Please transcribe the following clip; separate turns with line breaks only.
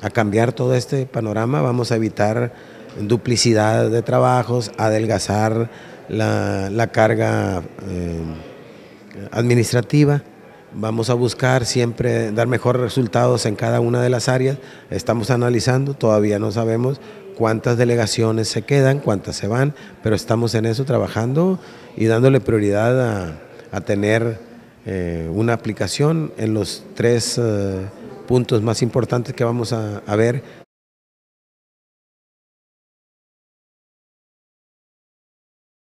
a cambiar todo este panorama, vamos a evitar duplicidad de trabajos, adelgazar la, carga eh, administrativa, vamos a buscar siempre dar mejores resultados en cada una de las áreas, estamos analizando, todavía no sabemos cuántas delegaciones se quedan, cuántas se van, pero estamos en eso trabajando y dándole prioridad a, tener eh, una aplicación en los tres... Eh, puntos más
importantes que vamos a, ver